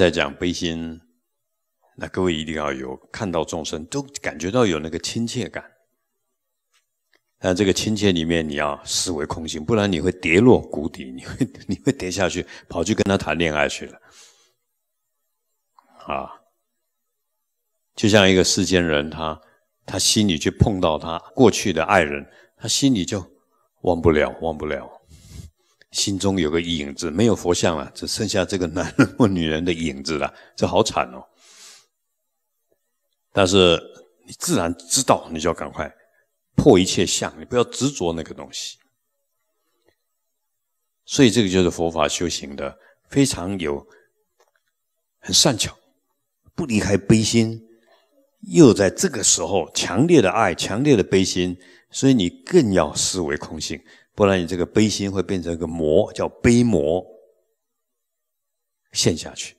在讲悲心，那各位一定要有看到众生，都感觉到有那个亲切感。但这个亲切里面，你要思维空性，不然你会跌落谷底，你会 你会跌下去，跑去跟他谈恋爱去了。啊，就像一个世间人，他他心里去碰到他过去的爱人，他心里就忘不了，忘不了。心中有个影子，没有佛像了，只剩下这个男人或女人的影子了，这好惨哦！但是你自然知道，你就要赶快破一切相，你不要执着那个东西。所以这个就是佛法修行的非常有很善巧，不离开悲心，又在这个时候强烈的爱、强烈的悲心，所以你更要思维空性。不然你这个悲心会变成一个魔，叫悲魔，陷下去。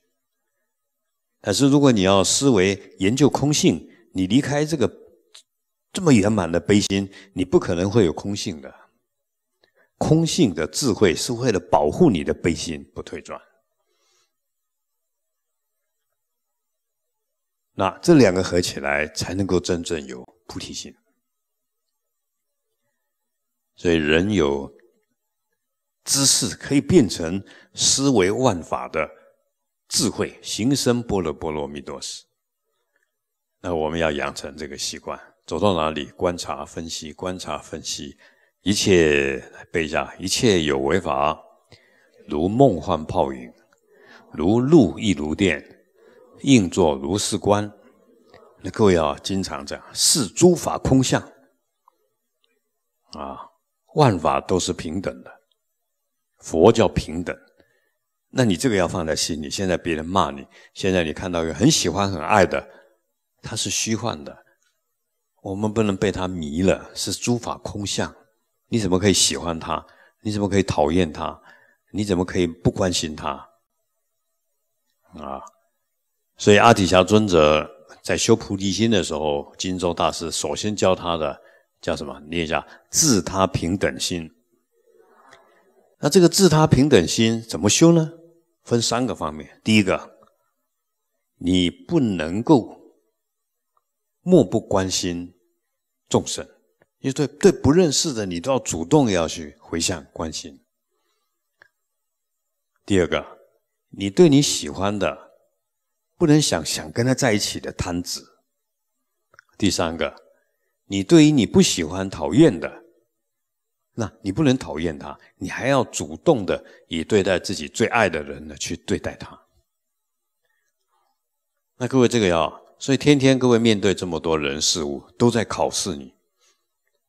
但是如果你要思维研究空性，你离开这个这么圆满的悲心，你不可能会有空性的。空性的智慧是为了保护你的悲心不退转。那这两个合起来，才能够真正有菩提心。所以，人有知识可以变成思维万法的智慧，行深般若波罗蜜多时，那我们要养成这个习惯，走到哪里观察分析，观察分析，一切，背下一切有为法，如梦幻泡影，如露亦如电，应作如是观。那各位要经常这样，视诸法空相，啊。万法都是平等的，佛教平等，那你这个要放在心里。现在别人骂你，现在你看到一个很喜欢、很爱的，他是虚幻的，我们不能被他迷了，是诸法空相。你怎么可以喜欢他？你怎么可以讨厌他？你怎么可以不关心他？啊！所以阿底峡尊者在修菩提心的时候，金州大师首先教他的。叫什么？念一下“自他平等心”。那这个“自他平等心”怎么修呢？分三个方面：第一个，你不能够漠不关心众生；，因为对对不认识的，你都要主动要去回向关心。第二个，你对你喜欢的，不能想想跟他在一起的贪执。第三个。你对于你不喜欢、讨厌的，那你不能讨厌他，你还要主动的以对待自己最爱的人呢去对待他。那各位，这个要，所以天天各位面对这么多人事物，都在考试你，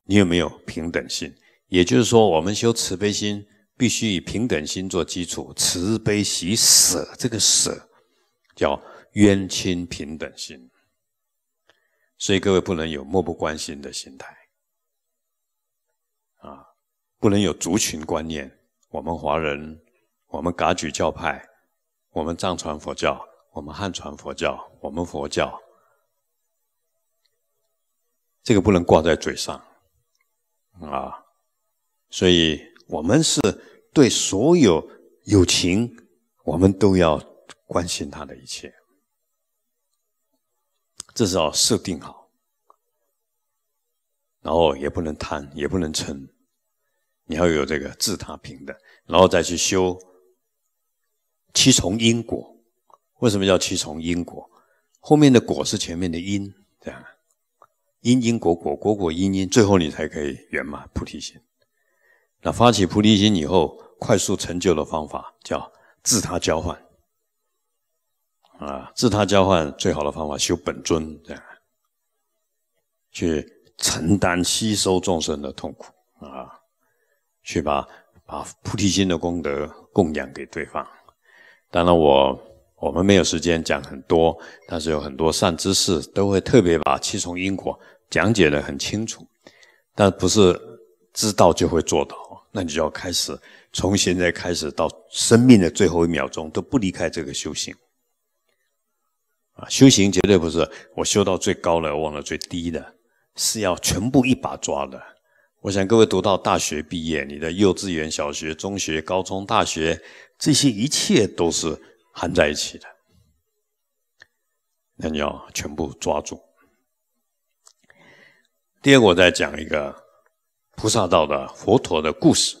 你有没有平等心？也就是说，我们修慈悲心，必须以平等心做基础。慈悲喜舍，这个舍叫冤亲平等心。所以各位不能有漠不关心的心态，啊，不能有族群观念。我们华人，我们噶举教派，我们藏传佛教，我们汉传佛教，我们佛教，这个不能挂在嘴上，啊，所以我们是对所有友情，我们都要关心他的一切。这是要设定好，然后也不能贪，也不能嗔，你要有这个自他平等，然后再去修七重因果。为什么叫七重因果？后面的果是前面的因，这样因因果果，果果因因，最后你才可以圆满菩提心。那发起菩提心以后，快速成就的方法叫自他交换。啊，自他交换最好的方法，修本尊这样，去承担吸收众生的痛苦啊，去把把菩提心的功德供养给对方。当然，我我们没有时间讲很多，但是有很多善知识都会特别把七重因果讲解的很清楚。但不是知道就会做到，那你就要开始从现在开始到生命的最后一秒钟都不离开这个修行。修行绝对不是我修到最高了，忘了最低的，是要全部一把抓的。我想各位读到大学毕业，你的幼稚园、小学、中学、高中、大学，这些一切都是含在一起的，那你要全部抓住。第二个，我再讲一个菩萨道的佛陀的故事，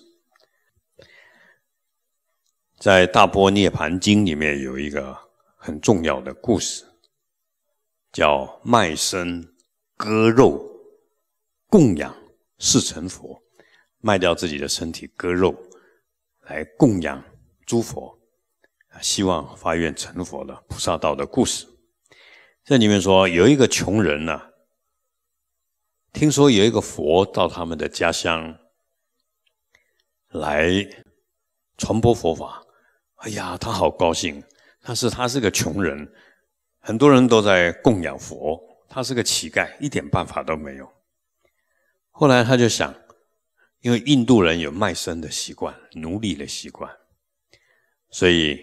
在《大波涅盘经》里面有一个很重要的故事。叫卖身割肉供养是成佛，卖掉自己的身体割肉来供养诸佛啊，希望发愿成佛的菩萨道的故事。这里面说有一个穷人呢，听说有一个佛到他们的家乡来传播佛法，哎呀，他好高兴，但是他是个穷人。很多人都在供养佛，他是个乞丐，一点办法都没有。后来他就想，因为印度人有卖身的习惯，奴隶的习惯，所以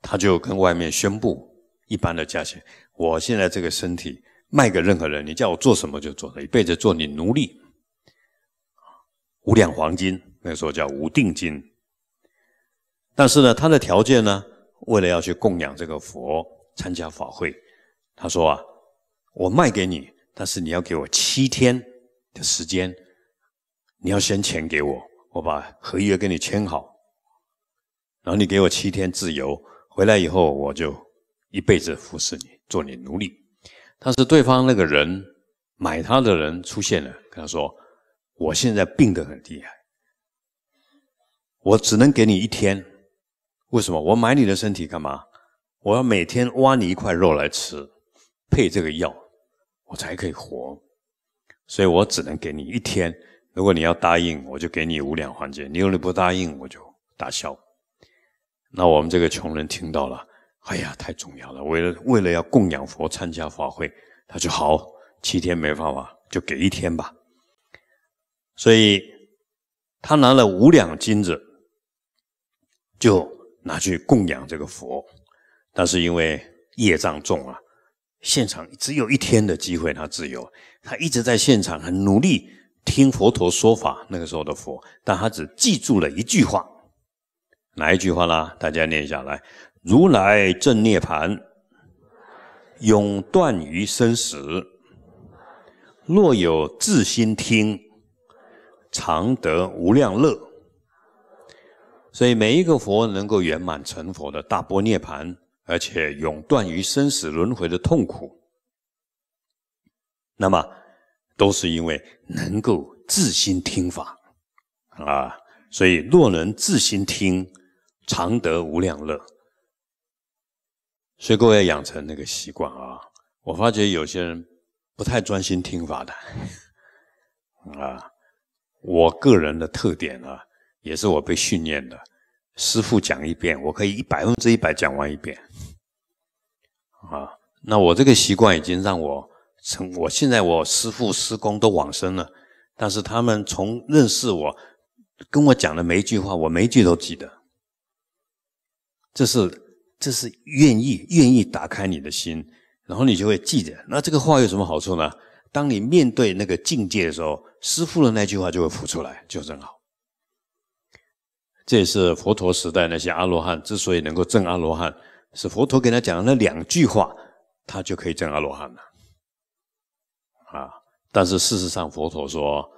他就跟外面宣布一般的价钱：，我现在这个身体卖给任何人，你叫我做什么就做，一辈子做你奴隶。五两黄金，那时候叫无定金。但是呢，他的条件呢？为了要去供养这个佛，参加法会，他说：“啊，我卖给你，但是你要给我七天的时间，你要先钱给我，我把合约给你签好，然后你给我七天自由，回来以后我就一辈子服侍你，做你奴隶。”但是对方那个人，买他的人出现了，跟他说：“我现在病得很厉害，我只能给你一天。”为什么我买你的身体干嘛？我要每天挖你一块肉来吃，配这个药，我才可以活。所以我只能给你一天。如果你要答应，我就给你五两黄金；你如果不答应，我就打消。那我们这个穷人听到了，哎呀，太重要了！为了为了要供养佛，参加法会，他就好，七天没办法，就给一天吧。所以他拿了五两金子，就。拿去供养这个佛，但是因为业障重啊，现场只有一天的机会，他自由，他一直在现场很努力听佛陀说法。那个时候的佛，但他只记住了一句话，哪一句话啦？大家念下来：如来正涅槃，永断于生死；若有自心听，常得无量乐。所以每一个佛能够圆满成佛的大波涅盘，而且永断于生死轮回的痛苦，那么都是因为能够自心听法啊。所以若能自心听，常得无量乐。所以各位要养成那个习惯啊！我发觉有些人不太专心听法的啊。我个人的特点啊。也是我被训练的，师傅讲一遍，我可以一百分之一百讲完一遍，啊，那我这个习惯已经让我成，我现在我师傅师公都往生了，但是他们从认识我，跟我讲的每一句话，我每一句都记得。这是这是愿意愿意打开你的心，然后你就会记得。那这个话有什么好处呢？当你面对那个境界的时候，师傅的那句话就会浮出来，就正好。这也是佛陀时代那些阿罗汉之所以能够证阿罗汉，是佛陀给他讲了两句话，他就可以证阿罗汉了。啊！但是事实上，佛陀说：“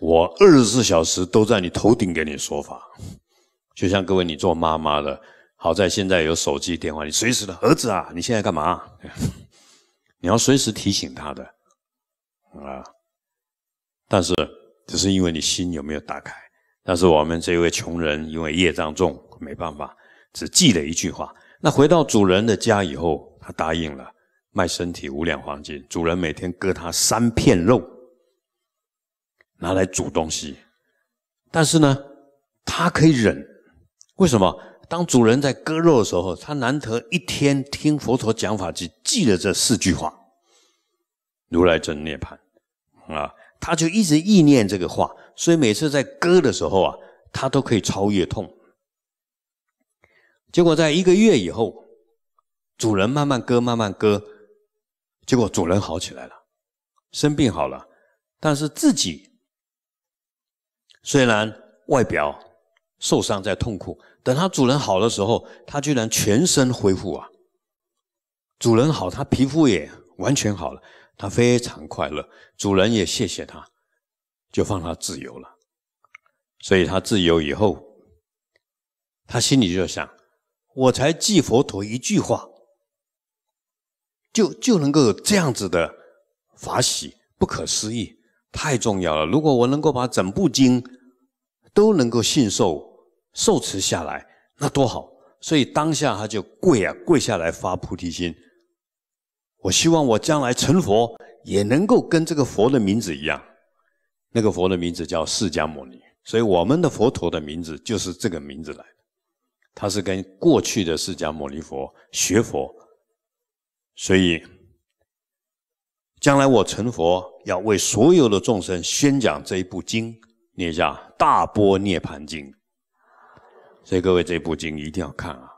我二十四小时都在你头顶给你说法。”就像各位你做妈妈的，好在现在有手机电话，你随时的，儿子啊，你现在干嘛？你要随时提醒他的啊！但是只是因为你心有没有打开。但是我们这位穷人因为业障重，没办法，只记了一句话。那回到主人的家以后，他答应了卖身体五两黄金。主人每天割他三片肉，拿来煮东西。但是呢，他可以忍。为什么？当主人在割肉的时候，他难得一天听佛陀讲法，只记了这四句话：如来正涅槃啊。他就一直意念这个话，所以每次在割的时候啊，他都可以超越痛。结果在一个月以后，主人慢慢割，慢慢割，结果主人好起来了，生病好了。但是自己虽然外表受伤在痛苦，等他主人好的时候，他居然全身恢复啊！主人好，他皮肤也完全好了。他非常快乐，主人也谢谢他，就放他自由了。所以他自由以后，他心里就想：我才记佛陀一句话，就就能够有这样子的法喜，不可思议，太重要了。如果我能够把整部经都能够信受受持下来，那多好！所以当下他就跪啊跪下来发菩提心。我希望我将来成佛，也能够跟这个佛的名字一样。那个佛的名字叫释迦牟尼，所以我们的佛陀的名字就是这个名字来的。他是跟过去的释迦牟尼佛学佛，所以将来我成佛要为所有的众生宣讲这一部经，念一下《大波涅盘经》。所以各位，这部经一定要看啊！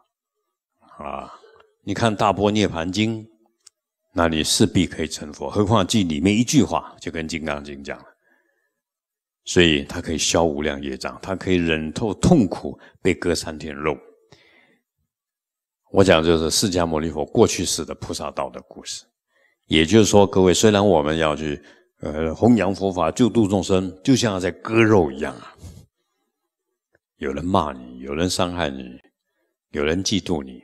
啊，你看《大波涅盘经》。那你势必可以成佛，何况记里面一句话，就跟《金刚经》讲了，所以他可以消无量业障，他可以忍透痛苦，被割三天肉。我讲就是释迦牟尼佛过去式的菩萨道的故事，也就是说，各位虽然我们要去呃弘扬佛法、救度众生，就像在割肉一样啊，有人骂你，有人伤害你，有人嫉妒你。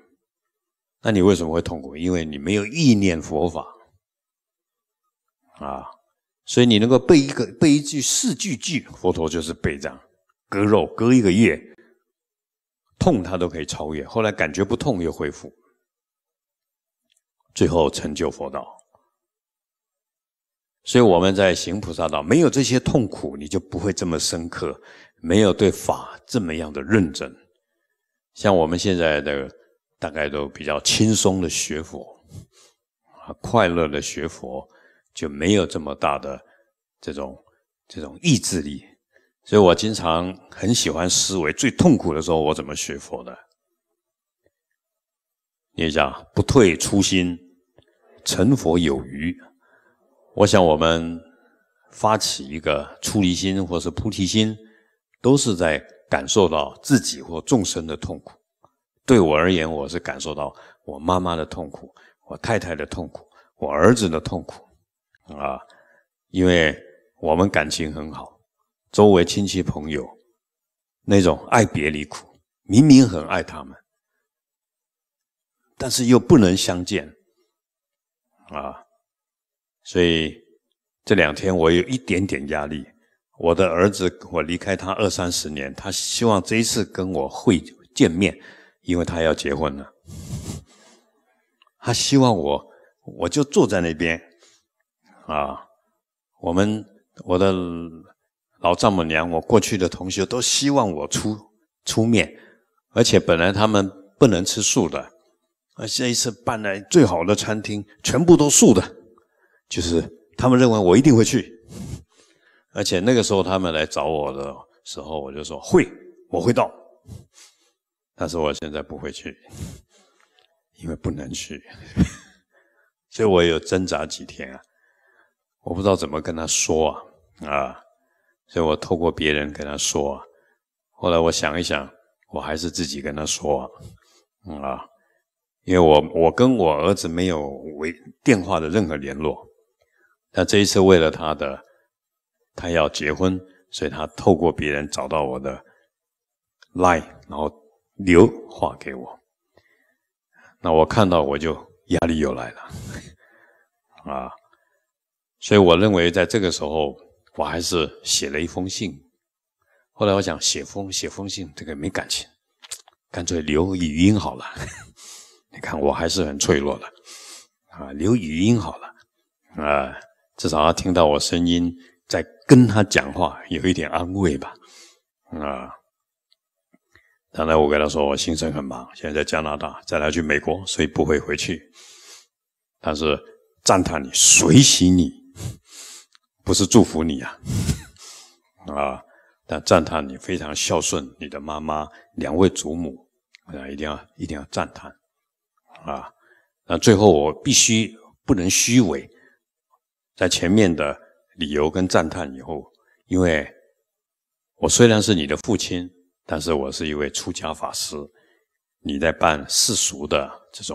那你为什么会痛苦？因为你没有意念佛法，啊，所以你能够背一个背一句四句句，佛陀就是背这样割肉割一个月，痛他都可以超越，后来感觉不痛又恢复，最后成就佛道。所以我们在行菩萨道，没有这些痛苦，你就不会这么深刻，没有对法这么样的认真，像我们现在的。大概都比较轻松的学佛啊，快乐的学佛就没有这么大的这种这种意志力，所以我经常很喜欢思维。最痛苦的时候，我怎么学佛的？念一下“不退初心，成佛有余”。我想我们发起一个出离心或是菩提心，都是在感受到自己或众生的痛苦。对我而言，我是感受到我妈妈的痛苦，我太太的痛苦，我儿子的痛苦，啊，因为我们感情很好，周围亲戚朋友那种爱别离苦，明明很爱他们，但是又不能相见，啊，所以这两天我有一点点压力。我的儿子，我离开他二三十年，他希望这一次跟我会见面。因为他要结婚了，他希望我，我就坐在那边，啊，我们我的老丈母娘，我过去的同学都希望我出出面，而且本来他们不能吃素的，啊，这一次办了最好的餐厅全部都素的，就是他们认为我一定会去，而且那个时候他们来找我的时候，我就说会，我会到。但是我现在不会去，因为不能去，所以我有挣扎几天啊，我不知道怎么跟他说啊啊，所以我透过别人跟他说。后来我想一想，我还是自己跟他说啊，因为我我跟我儿子没有为电话的任何联络，但这一次为了他的，他要结婚，所以他透过别人找到我的 line，然后。留话给我，那我看到我就压力又来了 啊，所以我认为在这个时候，我还是写了一封信。后来我想写封写封信，这个没感情，干脆留语音好了。你看我还是很脆弱的啊，留语音好了啊，至少要听到我声音在跟他讲话，有一点安慰吧啊。刚才我跟他说，我行程很忙，现在在加拿大，再来去美国，所以不会回去。但是赞叹你，随喜你，不是祝福你啊，啊！但赞叹你非常孝顺你的妈妈、两位祖母，啊，一定要一定要赞叹，啊！那最后我必须不能虚伪，在前面的理由跟赞叹以后，因为我虽然是你的父亲。但是我是一位出家法师，你在办世俗的这种。